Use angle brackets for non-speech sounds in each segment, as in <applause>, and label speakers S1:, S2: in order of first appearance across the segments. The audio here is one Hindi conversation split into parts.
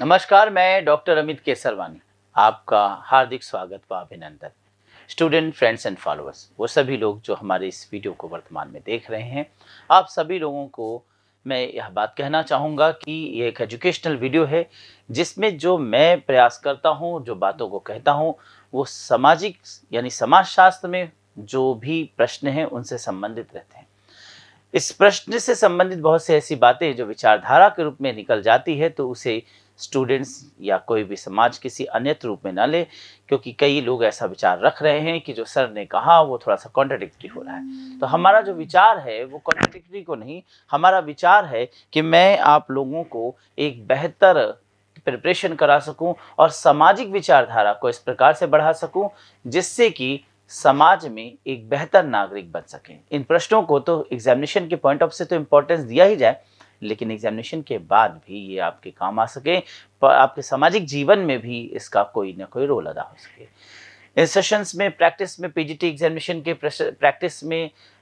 S1: नमस्कार मैं डॉक्टर अमित केसरवानी आपका हार्दिक स्वागत व अभिनंदन स्टूडेंट फ्रेंड्स एंड फॉलोअर्स वो सभी लोग जो हमारे इस वीडियो को वर्तमान में देख रहे हैं आप सभी लोगों को मैं यह बात कहना चाहूँगा कि ये एक एजुकेशनल वीडियो है जिसमें जो मैं प्रयास करता हूँ जो बातों को कहता हूँ वो सामाजिक यानी समाजशास्त्र में जो भी प्रश्न हैं उनसे संबंधित रहते हैं इस प्रश्न से संबंधित बहुत से ऐसी बातें जो विचारधारा के रूप में निकल जाती है तो उसे स्टूडेंट्स या कोई भी समाज किसी अन्य रूप में ना ले क्योंकि कई लोग ऐसा विचार रख रहे हैं कि जो सर ने कहा वो थोड़ा सा कॉन्ट्रडिक्टी हो रहा है तो हम्म। हमारा जो विचार है वो कॉन्ट्रडिक्टी को नहीं हमारा विचार है कि मैं आप लोगों को एक बेहतर प्रिपरेशन करा सकूं और सामाजिक विचारधारा को इस प्रकार से बढ़ा सकूं जिससे कि समाज में एक बेहतर नागरिक बन सके इन प्रश्नों को तो एग्जामिनेशन के पॉइंट ऑफ से तो इम्पोर्टेंस दिया ही जाए लेकिन एग्जामिनेशन के बाद भी ये आपके काम आ सके पर आपके सामाजिक जीवन में भी इसका कोई ना कोई रोल अदा हो सके इन सेशंस में प्रैक्टिस में पीजीटी एग्जामिनेशन के प्रैक्टिस में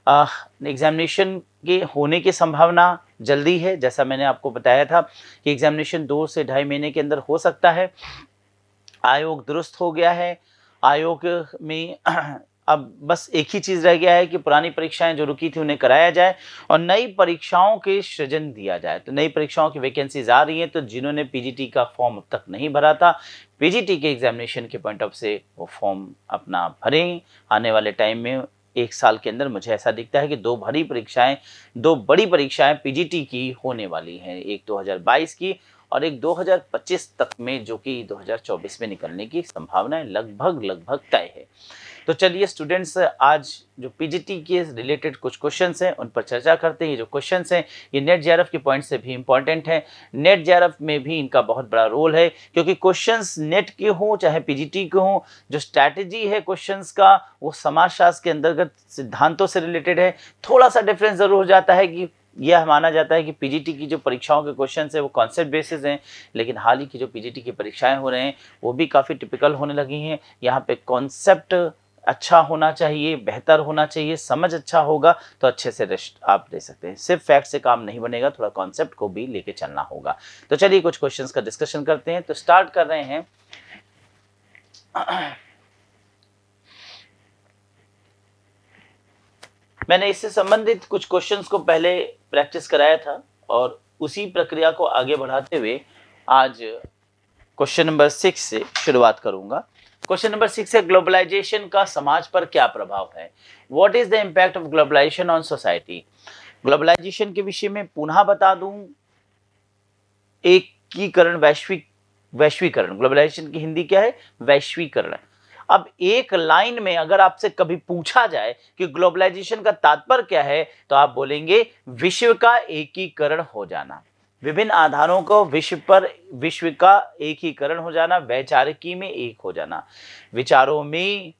S1: एग्जामिनेशन के होने की संभावना जल्दी है जैसा मैंने आपको बताया था कि एग्जामिनेशन दो से ढाई महीने के अंदर हो सकता है आयोग दुरुस्त हो गया है आयोग में अब बस एक ही चीज़ रह गया है कि पुरानी परीक्षाएं जो रुकी थी उन्हें कराया जाए और नई परीक्षाओं के सृजन दिया जाए तो नई परीक्षाओं की वैकेंसीज आ रही हैं तो जिन्होंने पीजीटी का फॉर्म अब तक नहीं भरा था पीजीटी के एग्जामिनेशन के पॉइंट ऑफ से वो फॉर्म अपना भरें आने वाले टाइम में एक साल के अंदर मुझे ऐसा दिखता है कि दो भरी परीक्षाएं दो बड़ी परीक्षाएं पीजीटी की होने वाली हैं एक दो की और एक 2025 तक में जो कि 2024 में निकलने की संभावना लगभग लगभग तय है तो चलिए स्टूडेंट्स आज जो पीजीटी के रिलेटेड कुछ क्वेश्चन हैं उन पर चर्चा करते हैं ये जो क्वेश्चन हैं ये नेट जे के पॉइंट से भी इंपॉर्टेंट हैं नेट जे में भी इनका बहुत बड़ा रोल है क्योंकि क्वेश्चंस नेट के हों चाहे पीजीटी के हों जो स्ट्रैटेजी है क्वेश्चंस का वो समाजशास्त्र के अंतर्गत सिद्धांतों से रिलेटेड है थोड़ा सा डिफरेंस ज़रूर हो जाता है कि यह माना जाता है कि पीजीटी की जो परीक्षाओं के क्वेश्चन है वो कॉन्सेप्ट बेसिस हैं लेकिन हाल ही की जो पीजीटी की परीक्षाएं हो रहे हैं वो भी काफ़ी टिपिकल होने लगी हैं यहाँ पे कॉन्सेप्ट अच्छा होना चाहिए बेहतर होना चाहिए समझ अच्छा होगा तो अच्छे से रिश्त आप दे सकते हैं सिर्फ फैक्ट से काम नहीं बनेगा थोड़ा कॉन्सेप्ट को भी लेके चलना होगा तो चलिए कुछ क्वेश्चंस का डिस्कशन करते हैं तो स्टार्ट कर रहे हैं मैंने इससे संबंधित कुछ क्वेश्चन को पहले प्रैक्टिस कराया था और उसी प्रक्रिया को आगे बढ़ाते हुए आज क्वेश्चन नंबर सिक्स से शुरुआत करूंगा क्वेश्चन नंबर सिक्स है ग्लोबलाइजेशन का समाज पर क्या प्रभाव है what is the impact of globalization on society globalization के विषय में पुनः बता दूं एकीकरण वैश्विक वैश्वीकरण ग्लोबलाइजेशन की हिंदी क्या है वैश्वीकरण अब एक लाइन में अगर आपसे कभी पूछा जाए कि ग्लोबलाइजेशन का तात्पर्य क्या है तो आप बोलेंगे विश्व का एकीकरण हो जाना विभिन्न आधारों को विश्व पर विश्व का एकीकरण हो जाना वैचारिकी में एक हो जाना विचारों में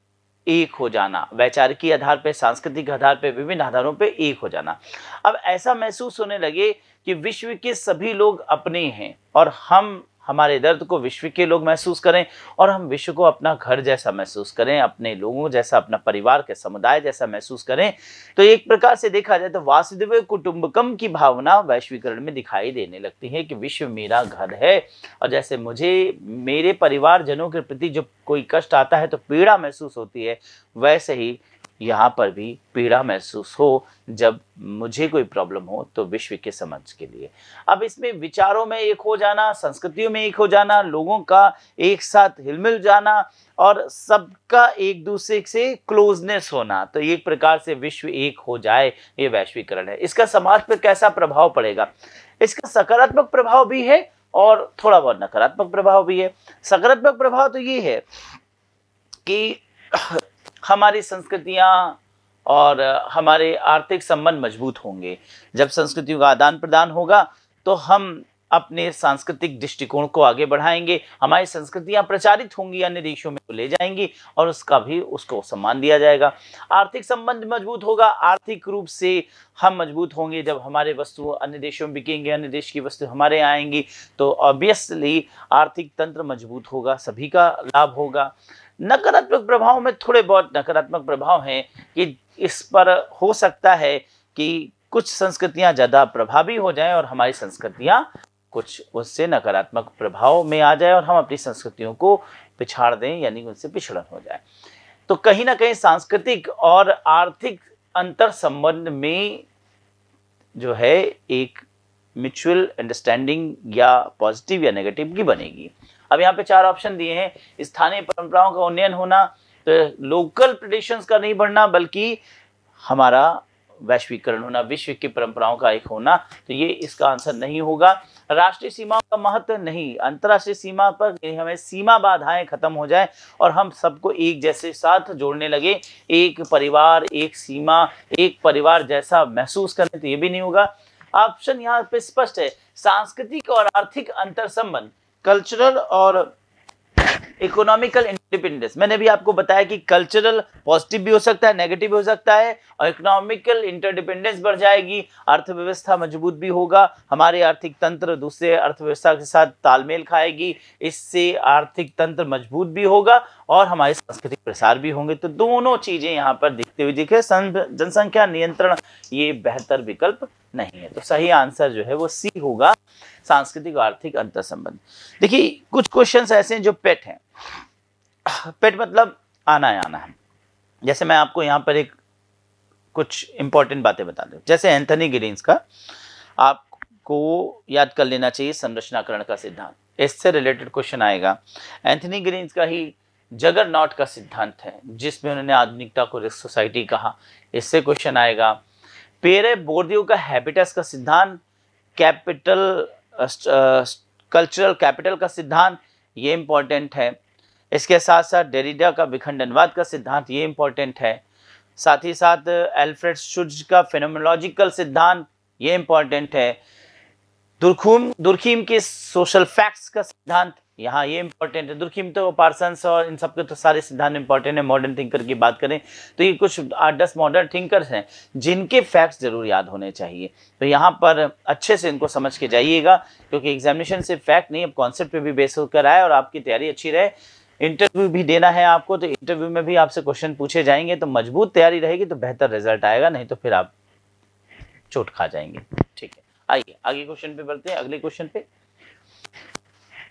S1: एक हो जाना वैचारिकी आधार पर सांस्कृतिक आधार पर विभिन्न आधारों पर एक हो जाना अब ऐसा महसूस होने लगे कि विश्व के सभी लोग अपने हैं और हम हमारे दर्द को विश्व के लोग महसूस करें और हम विश्व को अपना घर जैसा महसूस करें अपने लोगों जैसा अपना परिवार के समुदाय जैसा महसूस करें तो एक प्रकार से देखा जाए तो वासुदेव कुटुंबकम की भावना वैश्वीकरण में दिखाई देने लगती है कि विश्व मेरा घर है और जैसे मुझे मेरे परिवारजनों के प्रति जो कोई कष्ट आता है तो पीड़ा महसूस होती है वैसे ही यहाँ पर भी पीड़ा महसूस हो जब मुझे कोई प्रॉब्लम हो तो विश्व के समझ के लिए अब इसमें विचारों में एक हो जाना संस्कृतियों में एक हो जाना लोगों का एक साथ हिलमिल जाना और सबका एक दूसरे से क्लोजनेस होना तो एक प्रकार से विश्व एक हो जाए ये वैश्वीकरण है इसका समाज पर कैसा प्रभाव पड़ेगा इसका सकारात्मक प्रभाव भी है और थोड़ा बहुत नकारात्मक प्रभाव भी है सकारात्मक प्रभाव तो ये है कि हमारी संस्कृतियाँ और हमारे आर्थिक संबंध मजबूत होंगे जब संस्कृतियों का आदान प्रदान होगा तो हम अपने सांस्कृतिक दृष्टिकोण को आगे बढ़ाएंगे हमारी संस्कृतियाँ प्रचारित होंगी अन्य देशों में तो ले जाएंगी और उसका भी उसको सम्मान दिया जाएगा आर्थिक संबंध मजबूत होगा आर्थिक रूप से हम मजबूत होंगे जब हमारे वस्तु अन्य देशों में बिकेंगे अन्य देश की वस्तु हमारे आएंगी तो ऑब्वियसली आर्थिक तंत्र मजबूत होगा सभी का लाभ होगा नकारात्मक प्रभाव में थोड़े बहुत नकारात्मक प्रभाव हैं कि इस पर हो सकता है कि कुछ संस्कृतियां ज़्यादा प्रभावी हो जाएं और हमारी संस्कृतियां कुछ उससे नकारात्मक प्रभाव में आ जाए और हम अपनी संस्कृतियों को पिछाड़ दें यानी उनसे पिछड़न हो जाए तो कहीं ना कहीं सांस्कृतिक और आर्थिक अंतर संबंध में जो है एक म्यूचुअल अंडरस्टैंडिंग या पॉजिटिव या नेगेटिव की बनेगी अब यहाँ पे चार ऑप्शन दिए हैं स्थानीय परंपराओं का उन्नयन होना तो लोकल ट्रेडिशंस का नहीं बढ़ना बल्कि हमारा वैश्वीकरण होना विश्व की परंपराओं का एक होना तो ये इसका आंसर नहीं होगा राष्ट्रीय सीमाओं का महत्व नहीं अंतर्राष्ट्रीय सीमा पर हमें सीमा बाधाएं खत्म हो जाए और हम सबको एक जैसे साथ जोड़ने लगे एक परिवार एक सीमा एक परिवार जैसा महसूस करें तो ये भी नहीं होगा ऑप्शन यहाँ पे स्पष्ट है सांस्कृतिक और आर्थिक अंतर संबंध कल्चरल और इकोनॉमिकल डिपेंडेंस मैंने भी आपको बताया कि कल्चरल पॉजिटिव भी हो सकता है नेगेटिव भी हो सकता है और इकोनॉमिकल इंटरडिपेंडेंस बढ़ जाएगी अर्थव्यवस्था मजबूत भी होगा हमारे आर्थिक तंत्र दूसरे अर्थव्यवस्था के साथ तालमेल खाएगी इससे आर्थिक तंत्र मजबूत भी होगा और हमारे सांस्कृतिक प्रसार भी होंगे तो दोनों चीजें यहाँ पर दिखते हुए दिखे जनसंख्या नियंत्रण ये बेहतर विकल्प नहीं है तो सही आंसर जो है वो सी होगा सांस्कृतिक और आर्थिक अंतर संबंध देखिए कुछ क्वेश्चंस ऐसे हैं जो पेट हैं पेट मतलब आना है आना है जैसे मैं आपको यहाँ पर एक कुछ इंपॉर्टेंट बातें बता दूँ जैसे एंथनी गिरिन्स का आपको याद कर लेना चाहिए संरचनाकरण का सिद्धांत इससे रिलेटेड क्वेश्चन आएगा एंथनी ग्रीन्स का ही जगर नॉट का सिद्धांत है जिसमें उन्होंने आधुनिकता को रिस्क सोसाइटी कहा इससे क्वेश्चन आएगा पेरे बोर्दियो का हैबिटस का सिद्धांत कैपिटल कल्चरल कैपिटल का सिद्धांत ये इंपॉर्टेंट है इसके साथ साथ डेरिडा का विखंडनवाद का सिद्धांत ये इम्पोर्टेंट है साथ ही साथ एल्फ्रेड शुज का फिनोमोलॉजिकल सिद्धांत ये इम्पोर्टेंट है दुर्खूम दुर्खीम के सोशल फैक्ट्स का सिद्धांत यहाँ ये इम्पोर्टेंट है दुर्खीम तो पार्सन्स और इन सब के तो सारे सिद्धांत इम्पोर्टेंट है मॉडर्न थिंकर की बात करें तो ये कुछ आठ दस मॉडर्न थिंकर्स हैं जिनके फैक्ट्स जरूर याद होने चाहिए तो यहाँ पर अच्छे से इनको समझ के जाइएगा क्योंकि एग्जामिनेशन से फैक्ट नहीं अब कॉन्सेप्ट पे भी बेस होकर आए और आपकी तैयारी अच्छी रहे इंटरव्यू भी देना है आपको तो इंटरव्यू में भी आपसे क्वेश्चन पूछे जाएंगे तो मजबूत तैयारी रहेगी तो बेहतर रिजल्ट आएगा नहीं तो फिर आप चोट खा जाएंगे ठीक है आइए आगे क्वेश्चन पे बढ़ते हैं अगले क्वेश्चन पे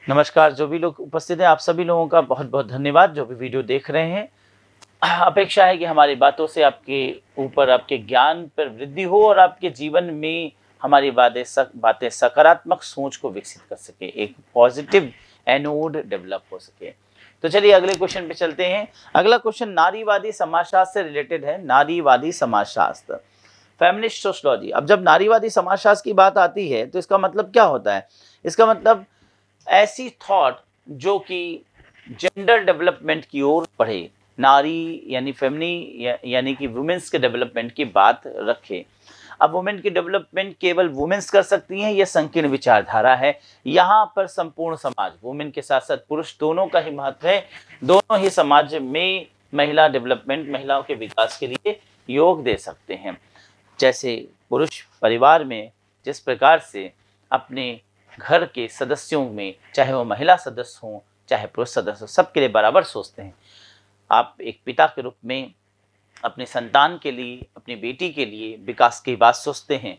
S1: नमस्कार जो भी लोग उपस्थित हैं आप सभी लोगों का बहुत बहुत धन्यवाद जो भी वीडियो देख रहे हैं अपेक्षा है कि हमारी बातों से आपके ऊपर आपके ज्ञान पर वृद्धि हो और आपके जीवन में हमारी बातें सक, बातें सकारात्मक सोच को विकसित कर सके एक पॉजिटिव एनोड डेवलप हो सके तो चलिए अगले क्वेश्चन पे चलते हैं अगला क्वेश्चन नारीवादी समाजशास्त्र से रिलेटेड है नारीवादी समाजशास्त्र फेमिनिस्ट सोशलॉजी अब जब नारीवादी समाजशास्त्र की बात आती है तो इसका मतलब क्या होता है इसका मतलब ऐसी थॉट जो कि जेंडर डेवलपमेंट की ओर पढ़े नारी यानी फेमनी यानी कि वुमेंस के डेवलपमेंट की बात रखे अब वुमेन की डेवलपमेंट केवल वुमेन्स कर सकती हैं यह संकीर्ण विचारधारा है यहाँ पर संपूर्ण समाज वुमेन के साथ साथ पुरुष दोनों का ही महत्व है दोनों ही समाज में महिला डेवलपमेंट महिलाओं के विकास के लिए योग दे सकते हैं जैसे पुरुष परिवार में जिस प्रकार से अपने घर के सदस्यों में चाहे वो महिला सदस्य हों चाहे पुरुष सदस्य हो सबके लिए बराबर सोचते हैं आप एक पिता के रूप में अपने संतान के लिए अपनी बेटी के लिए विकास की बात सोचते हैं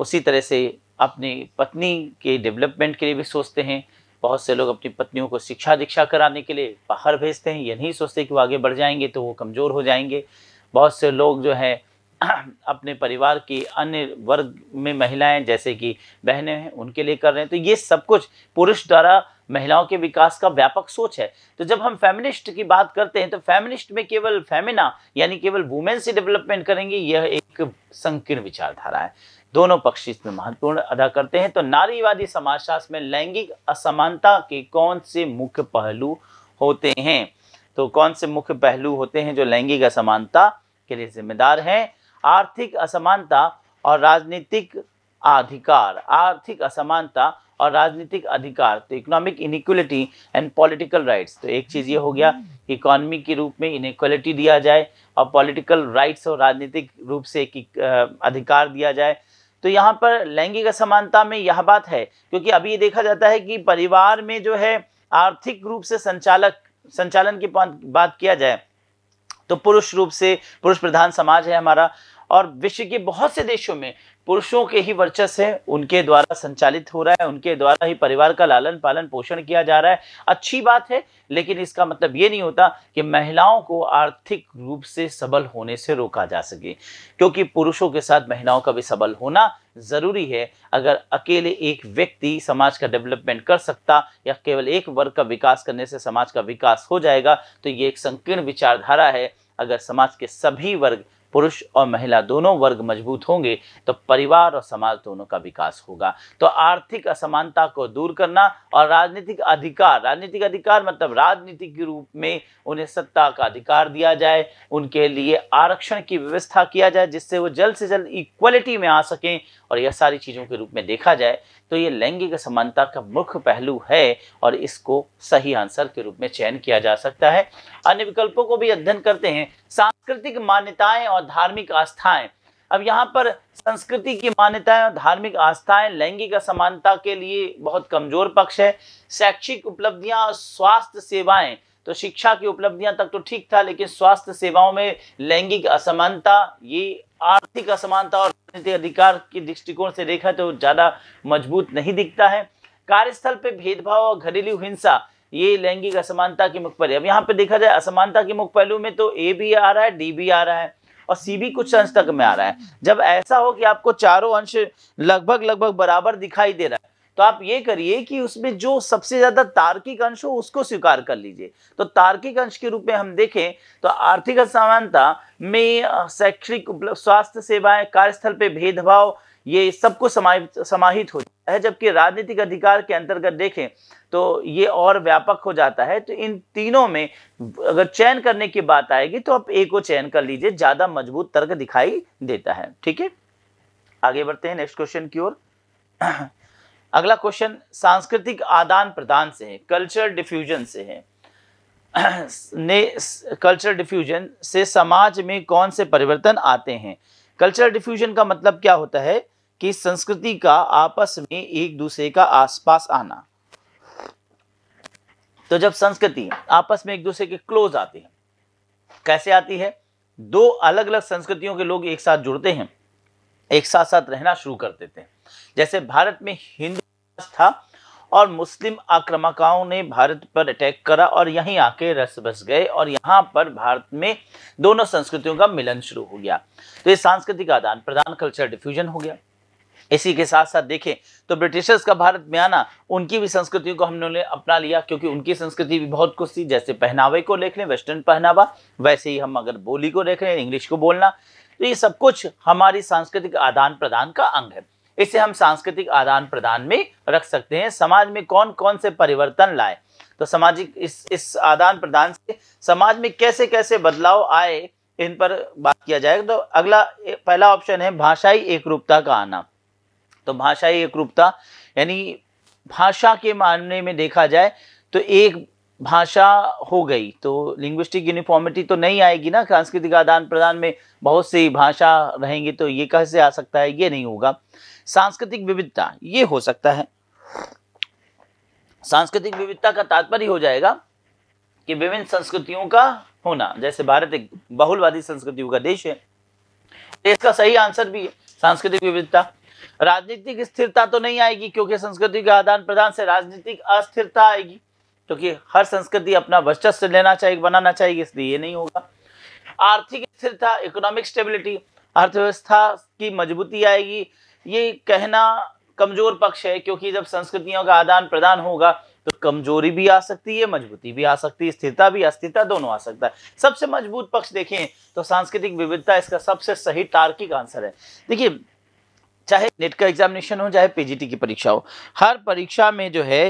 S1: उसी तरह से अपनी पत्नी के डेवलपमेंट के लिए भी सोचते हैं बहुत से लोग अपनी पत्नियों को शिक्षा दीक्षा कराने के लिए बाहर भेजते हैं ये नहीं सोचते कि वो आगे बढ़ जाएंगे तो वो कमज़ोर हो जाएंगे बहुत से लोग जो है <clears throat> अपने परिवार की अन्य वर्ग में महिलाएं जैसे कि बहनें हैं उनके लिए कर रहे हैं तो ये सब कुछ पुरुष द्वारा महिलाओं के विकास का व्यापक सोच है तो जब हम फेमिनिस्ट की बात करते हैं तो फेमिनिस्ट में केवल फेमिना यानी केवल वुमेन्स ही डेवलपमेंट करेंगे यह एक संकीर्ण विचारधारा है दोनों पक्ष इसमें महत्वपूर्ण अदा करते हैं तो नारीवादी समाजशास्त्र में लैंगिक असमानता के कौन से मुख्य पहलू होते हैं तो कौन से मुख्य पहलू होते हैं जो लैंगिक असमानता के लिए जिम्मेदार हैं आर्थिक असमानता और राजनीतिक अधिकार आर्थिक असमानता और राजनीतिक अधिकार तो economic inequality and political rights तो एक चीज़ ये हो गया इकोनॉमी के रूप में इनिक्वलिटी दिया जाए और पॉलिटिकल राइट्स और राजनीतिक रूप से एक अधिकार दिया जाए तो यहाँ पर लैंगिक असमानता में यह बात है क्योंकि अभी ये देखा जाता है कि परिवार में जो है आर्थिक रूप से संचालक संचालन की बात किया जाए तो पुरुष रूप से पुरुष प्रधान समाज है हमारा और विश्व के बहुत से देशों में पुरुषों के ही वर्चस्व है उनके द्वारा संचालित हो रहा है उनके द्वारा ही परिवार का लालन पालन पोषण किया जा रहा है अच्छी बात है लेकिन इसका मतलब ये नहीं होता कि महिलाओं को आर्थिक रूप से सबल होने से रोका जा सके क्योंकि पुरुषों के साथ महिलाओं का भी सबल होना ज़रूरी है अगर अकेले एक व्यक्ति समाज का डेवलपमेंट कर सकता या केवल एक वर्ग का विकास करने से समाज का विकास हो जाएगा तो ये एक संकीर्ण विचारधारा है अगर समाज के सभी वर्ग पुरुष और महिला दोनों वर्ग मजबूत होंगे तो परिवार और समाज दोनों का विकास होगा तो आर्थिक असमानता को दूर करना और राजनीतिक अधिकार राजनीतिक अधिकार मतलब राजनीति के रूप में उन्हें सत्ता का अधिकार दिया जाए उनके लिए आरक्षण की व्यवस्था किया जाए जिससे वो जल्द से जल्द इक्वलिटी में आ सकें और यह सारी चीज़ों के रूप में देखा जाए तो ये लैंगिक असमानता का मुख्य पहलू है और इसको सही आंसर के रूप में चयन किया जा सकता है अन्य विकल्पों को भी अध्ययन करते हैं सांस्कृतिक मान्यताएं और धार्मिक आस्थाएं अब यहाँ पर संस्कृति की मान्यताएं और धार्मिक आस्थाएं लैंगिक असमानता के लिए बहुत कमजोर पक्ष है शैक्षिक उपलब्धियां और स्वास्थ्य सेवाएं तो शिक्षा की उपलब्धियां तक तो ठीक था लेकिन स्वास्थ्य सेवाओं में लैंगिक असमानता ये आर्थिक असमानता और राजनीतिक अधिकार के दृष्टिकोण से देखा तो ज़्यादा मजबूत नहीं दिखता है कार्यस्थल पर भेदभाव और घरेलू हिंसा ये लैंगिक असमानता की मुख्य अब यहाँ पे देखा जाए असमानता के मुख्य पहलू में तो ए भी आ रहा है डी भी आ रहा है और सी भी कुछ अंश तक में आ रहा है जब ऐसा हो कि आपको चारों अंश लगभग लगभग बराबर दिखाई दे रहा है तो आप ये करिए कि उसमें जो सबसे ज्यादा तार्किक अंश हो उसको स्वीकार कर लीजिए तो तार्किक अंश के रूप में हम देखें तो आर्थिक असमानता में शैक्षणिक स्वास्थ्य सेवाएं कार्यस्थल पे भेदभाव ये सबको समाहित समाहित होती है जबकि राजनीतिक अधिकार के अंतर्गत देखें तो ये और व्यापक हो जाता है तो इन तीनों में अगर चयन करने की बात आएगी तो आप ए को चयन कर लीजिए ज़्यादा मजबूत तर्क दिखाई देता है ठीक है आगे बढ़ते हैं नेक्स्ट क्वेश्चन की ओर अगला क्वेश्चन सांस्कृतिक आदान प्रदान से है कल्चर डिफ्यूजन से है ने कल्चर डिफ्यूजन से समाज में कौन से परिवर्तन आते हैं कल्चर डिफ्यूजन का मतलब क्या होता है कि संस्कृति का आपस में एक दूसरे का आसपास आना तो जब संस्कृति आपस में एक दूसरे के क्लोज आती है कैसे आती है दो अलग अलग संस्कृतियों के लोग एक साथ जुड़ते हैं एक साथ साथ रहना शुरू कर देते हैं जैसे भारत में हिंदू था और मुस्लिम आक्रमकाओं ने भारत पर अटैक करा और यहीं आके रस बस गए और यहाँ पर भारत में दोनों संस्कृतियों का मिलन शुरू हो गया तो ये सांस्कृतिक आदान प्रदान कल्चर डिफ्यूजन हो गया इसी के साथ साथ देखें तो ब्रिटिशर्स का भारत में आना उनकी भी संस्कृतियों को हमने अपना लिया क्योंकि उनकी संस्कृति भी बहुत कुछ थी जैसे पहनावे को देख लें वेस्टर्न पहनावा वैसे ही हम अगर बोली को देख लें इंग्लिश को बोलना तो ये सब कुछ हमारी सांस्कृतिक आदान प्रदान का अंग है इसे हम सांस्कृतिक आदान प्रदान में रख सकते हैं समाज में कौन कौन से परिवर्तन लाए तो सामाजिक इस इस आदान प्रदान से समाज में कैसे कैसे बदलाव आए इन पर बात किया जाएगा तो अगला पहला ऑप्शन है भाषाई एकरूपता का आना तो भाषाई एकरूपता यानी भाषा के मामले में देखा जाए तो एक भाषा हो गई तो लिंग्विस्टिक यूनिफॉर्मिटी तो नहीं आएगी ना सांस्कृतिक आदान प्रदान में बहुत सी भाषा रहेंगी तो ये कैसे आ सकता है ये नहीं होगा सांस्कृतिक विविधता ये हो सकता है सांस्कृतिक विविधता का तात्पर्य हो जाएगा कि विभिन्न संस्कृतियों का होना जैसे भारत एक बहुलवादी संस्कृतियों का देश है इसका सही आंसर भी है सांस्कृतिक विविधता राजनीतिक स्थिरता तो नहीं आएगी क्योंकि संस्कृति के आदान प्रदान से राजनीतिक अस्थिरता आएगी क्योंकि हर संस्कृति अपना वर्चस्व लेना चाहिए बनाना चाहिए इसलिए ये नहीं होगा आर्थिक स्थिरता इकोनॉमिक स्टेबिलिटी अर्थव्यवस्था की मजबूती आएगी ये कहना कमजोर पक्ष है क्योंकि जब संस्कृतियों का आदान प्रदान होगा तो कमजोरी भी आ सकती है मजबूती भी आ सकती है स्थिरता भी अस्थिरता दोनों आ सकता है सबसे मजबूत पक्ष देखें तो सांस्कृतिक विविधता इसका सबसे सही तार्किक आंसर है देखिए चाहे नेट का एग्जामिनेशन हो चाहे पीजीटी की परीक्षा हो हर परीक्षा में जो है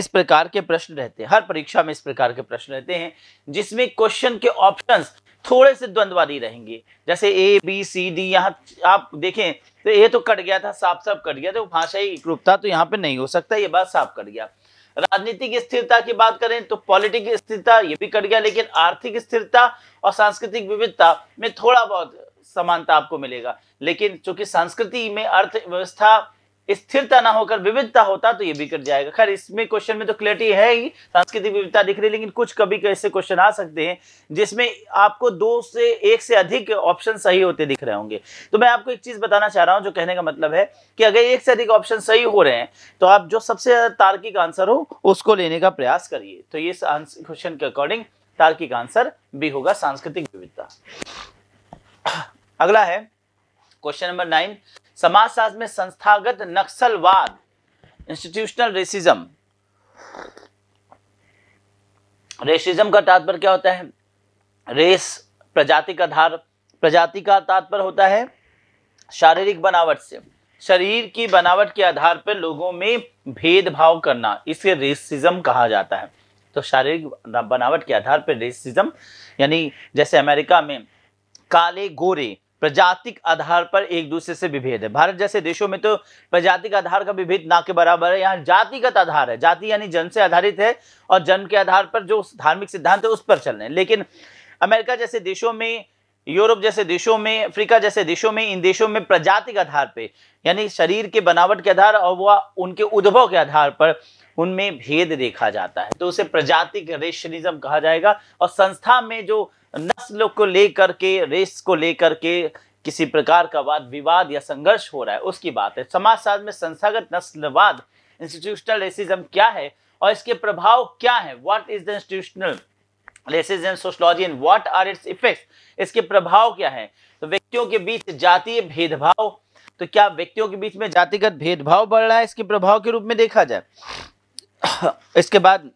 S1: इस प्रकार के प्रश्न रहते हैं हर परीक्षा में इस प्रकार के प्रश्न रहते हैं जिसमें क्वेश्चन के ऑप्शंस थोड़े से द्वंद्वादी रहेंगे जैसे ए बी सी डी यहाँ आप देखें तो ये तो कट गया था साफ साफ कट गया तो भाषा भाषाई एकरूपता तो यहाँ पे नहीं हो सकता ये बात साफ कट गया राजनीतिक स्थिरता की बात करें तो पॉलिटिक स्थिरता ये भी कट गया लेकिन आर्थिक स्थिरता और सांस्कृतिक विविधता में थोड़ा बहुत समानता आपको मिलेगा लेकिन चूंकि संस्कृति में अर्थव्यवस्था स्थिरता ना होकर विविधता होता तो ये बिगड़ जाएगा खैर इसमें क्वेश्चन में तो क्लियरिटी है ही सांस्कृतिक विविधता दिख रही है लेकिन कुछ कभी ऐसे क्वेश्चन आ सकते हैं जिसमें आपको दो से एक से अधिक ऑप्शन सही होते दिख रहे होंगे तो मैं आपको एक चीज बताना चाह रहा हूँ जो कहने का मतलब है कि अगर एक से अधिक ऑप्शन सही हो रहे हैं तो आप जो सबसे ज्यादा तार्किक आंसर हो उसको लेने का प्रयास करिए तो ये क्वेश्चन के अकॉर्डिंग तार्किक आंसर भी होगा सांस्कृतिक विविधता अगला है क्वेश्चन नंबर नाइन समाजशास्त्र में संस्थागत नक्सलवाद इंस्टीट्यूशनल रेसिज्म रेसिज्म का तात्पर्य क्या होता है रेस प्रजाति का आधार प्रजाति का तात्पर्य होता है शारीरिक बनावट से शरीर की बनावट के आधार पर लोगों में भेदभाव करना इसे रेसिज्म कहा जाता है तो शारीरिक बनावट के आधार पर रेसिज्म यानी जैसे अमेरिका में काले गोरे प्रजातिक आधार पर एक दूसरे से विभेद है भारत जैसे देशों में तो प्रजातिक आधार का विभेद ना के बराबर है यहाँ जातिगत आधार है जाति यानी जन से आधारित है और जन के आधार पर जो धार्मिक सिद्धांत है उस पर चल रहे हैं लेकिन अमेरिका जैसे देशों में यूरोप जैसे देशों में अफ्रीका जैसे देशों में इन देशों में प्रजातिक आधार पर यानी शरीर के बनावट के आधार और वह उनके उद्भव के आधार पर उनमें भेद देखा जाता है तो उसे प्रजातिक रेशनिज्म कहा जाएगा और संस्था में जो नस्ल को लेकर के रेस को लेकर के किसी प्रकार का वाद विवाद या संघर्ष हो रहा है उसकी बात है समाजशास्त्र में संस्थागत नस्लवाद इंस्टीट्यूशनल रेसिज्म क्या है और इसके प्रभाव क्या है what is the institutional racism sociology and what are its effects इसके प्रभाव क्या है तो व्यक्तियों के बीच जातीय भेदभाव तो क्या व्यक्तियों के बीच में जातिगत भेदभाव बढ़ रहा है इसके प्रभाव के रूप में देखा जाए इसके बाद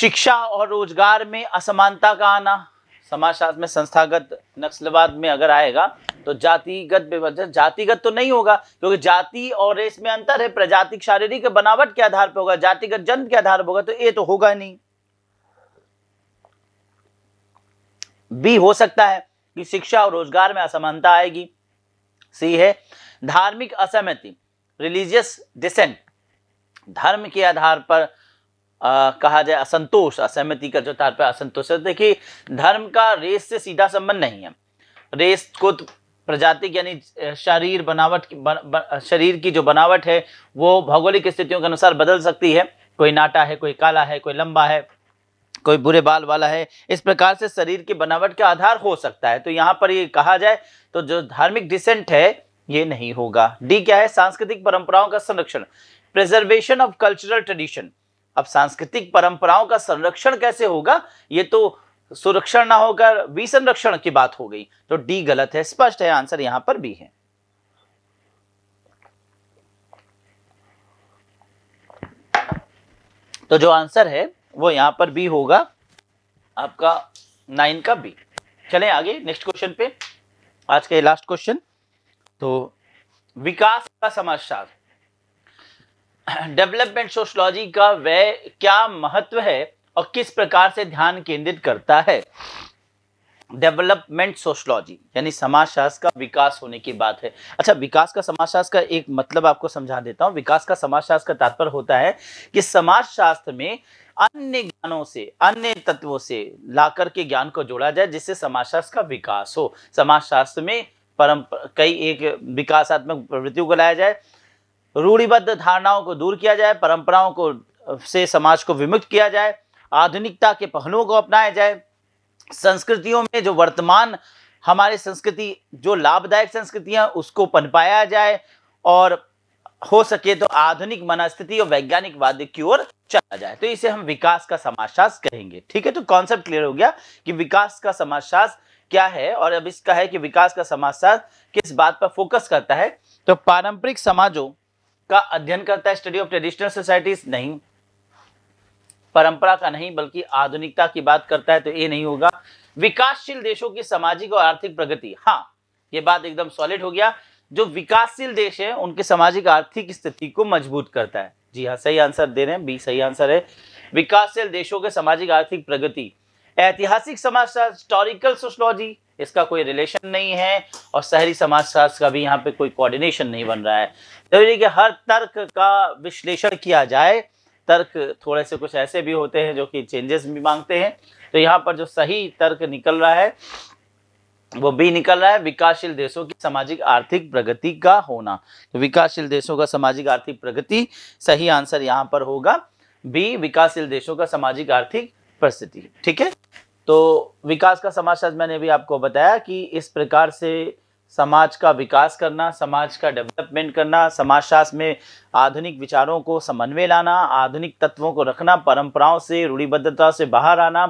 S1: शिक्षा और रोजगार में असमानता का आना समाजशास्त्र में संस्थागत नक्सलवाद में अगर आएगा तो जातिगत विभाजन जातिगत तो नहीं होगा क्योंकि जाति और रेस में अंतर है प्रजातिक शारीरिक बनावट के आधार पर होगा जातिगत जन्म के आधार पर होगा तो ये तो होगा नहीं बी हो सकता है कि शिक्षा और रोजगार में असमानता आएगी सी है धार्मिक असहमति रिलीजियस डिसेंट धर्म के आधार पर आ, कहा जाए असंतोष असहमति का जो तार पर असंतोष है देखिए धर्म का रेस से सीधा संबंध नहीं है रेस को तो प्रजाति यानी शरीर बनावट की बन, ब, शरीर की जो बनावट है वो भौगोलिक स्थितियों के अनुसार बदल सकती है कोई नाटा है कोई काला है कोई लंबा है कोई बुरे बाल वाला है इस प्रकार से शरीर की बनावट का आधार हो सकता है तो यहाँ पर ये कहा जाए तो जो धार्मिक डिसेंट है ये नहीं होगा डी क्या है सांस्कृतिक परंपराओं का संरक्षण प्रिजर्वेशन ऑफ कल्चरल ट्रेडिशन अब सांस्कृतिक परंपराओं का संरक्षण कैसे होगा ये तो सुरक्षण ना होकर विसंरक्षण की बात हो गई तो डी गलत है स्पष्ट है आंसर यहां पर भी है तो जो आंसर है वो यहां पर भी होगा आपका नाइन का बी चले आगे नेक्स्ट क्वेश्चन पे आज के लास्ट क्वेश्चन तो विकास का समाजशास्त्र डेवलपमेंट सोशोलॉजी का वह क्या महत्व है और किस प्रकार से ध्यान केंद्रित करता है डेवलपमेंट सोशोलॉजी यानी समाजशास्त्र का विकास होने की बात है अच्छा विकास का समाजशास्त्र का एक मतलब आपको समझा देता हूँ विकास का समाजशास्त्र का तात्पर्य होता है कि समाजशास्त्र में अन्य ज्ञानों से अन्य तत्वों से लाकर के ज्ञान को जोड़ा जाए जिससे समाजशास्त्र का विकास हो समाजशास्त्र में परम कई एक विकासात्मक प्रवृत्तियों को लाया जाए रूढ़िबद्ध धारणाओं को दूर किया जाए परंपराओं को से समाज को विमुक्त किया जाए आधुनिकता के पहलुओं को अपनाया जाए संस्कृतियों में जो वर्तमान हमारी संस्कृति जो लाभदायक संस्कृतियाँ उसको पनपाया जाए और हो सके तो आधुनिक मनस्थिति और वैज्ञानिक वाद की ओर चला जाए तो इसे हम विकास का समाजशास्त्र कहेंगे ठीक है तो कॉन्सेप्ट क्लियर हो गया कि विकास का समाजशास्त्र क्या है और अब इसका है कि विकास का समाजशास्त्र किस बात पर फोकस करता है तो पारंपरिक समाजों का अध्ययन करता है स्टडी ऑफ ट्रेडिशनल सोसाइटीज नहीं परंपरा का नहीं बल्कि आधुनिकता की बात करता है तो ये नहीं होगा विकासशील देशों की सामाजिक और आर्थिक प्रगति हाँ ये बात एकदम सॉलिड हो गया जो विकासशील देश है उनके सामाजिक आर्थिक स्थिति को मजबूत करता है जी हाँ सही आंसर दे रहे हैं बी सही आंसर है विकासशील देशों के सामाजिक आर्थिक प्रगति ऐतिहासिक समाजशास्त्र हिस्टोरिकल सोशलॉजी इसका कोई रिलेशन नहीं है और शहरी समाजशास्त्र का भी यहाँ पे कोई कोऑर्डिनेशन नहीं बन रहा है जरूरी तो कि हर तर्क का विश्लेषण किया जाए तर्क थोड़े से कुछ ऐसे भी होते हैं जो कि चेंजेस भी मांगते हैं तो यहाँ पर जो सही तर्क निकल रहा है वो भी निकल रहा है विकासशील देशों की सामाजिक आर्थिक प्रगति का होना तो विकासशील देशों का सामाजिक आर्थिक प्रगति सही आंसर यहाँ पर होगा बी विकासशील देशों का सामाजिक आर्थिक परिस्थिति ठीक है तो विकास का समाजशास्त्र मैंने भी आपको बताया कि इस प्रकार से समाज का विकास करना समाज का डेवलपमेंट करना समाजशास्त्र में आधुनिक विचारों को समन्वय लाना आधुनिक तत्वों को रखना परंपराओं से रूढ़िबद्धता से बाहर आना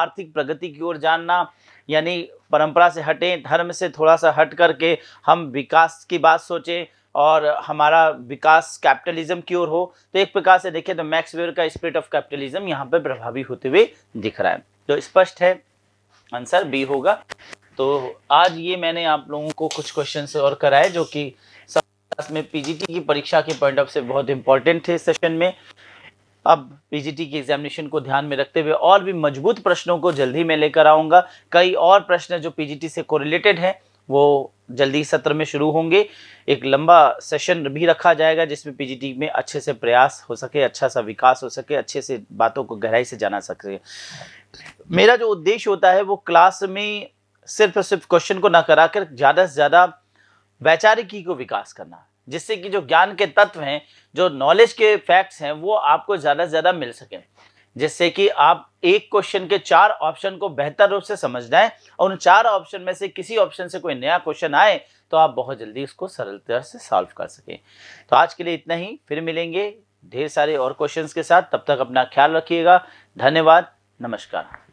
S1: आर्थिक प्रगति की ओर जानना यानी परंपरा से हटें धर्म से थोड़ा सा हट करके हम विकास की बात सोचें और हमारा विकास कैपिटलिज्म की ओर हो तो एक प्रकार से देखें तो मैक्स वेयर का स्पिरिट ऑफ कैपिटलिज्म यहाँ पर प्रभावी होते हुए दिख रहा है तो स्पष्ट है आंसर बी होगा तो आज ये मैंने आप लोगों को कुछ क्वेश्चन और कराए जो कि में पीजीटी की परीक्षा के पॉइंट ऑफ से बहुत इंपॉर्टेंट थे सेशन में अब पीजीटी के एग्जामिनेशन को ध्यान में रखते हुए और भी मजबूत प्रश्नों को जल्दी मैं लेकर आऊंगा कई और प्रश्न जो पीजीटी से कोरिलेटेड हैं वो जल्दी सत्र में शुरू होंगे एक लंबा सेशन भी रखा जाएगा जिसमें पीजीटी में अच्छे से प्रयास हो सके अच्छा सा विकास हो सके अच्छे से बातों को गहराई से जाना सके मेरा जो उद्देश्य होता है वो क्लास में सिर्फ और सिर्फ क्वेश्चन को ना करा कर ज़्यादा से ज़्यादा वैचारिकी को विकास करना जिससे कि जो ज्ञान के तत्व हैं जो नॉलेज के फैक्ट्स हैं वो आपको ज़्यादा से ज़्यादा मिल सकें जिससे कि आप एक क्वेश्चन के चार ऑप्शन को बेहतर रूप से समझ जाए और उन चार ऑप्शन में से किसी ऑप्शन से कोई नया क्वेश्चन आए तो आप बहुत जल्दी उसको सरलता से सॉल्व कर सकें तो आज के लिए इतना ही फिर मिलेंगे ढेर सारे और क्वेश्चंस के साथ तब तक अपना ख्याल रखिएगा धन्यवाद नमस्कार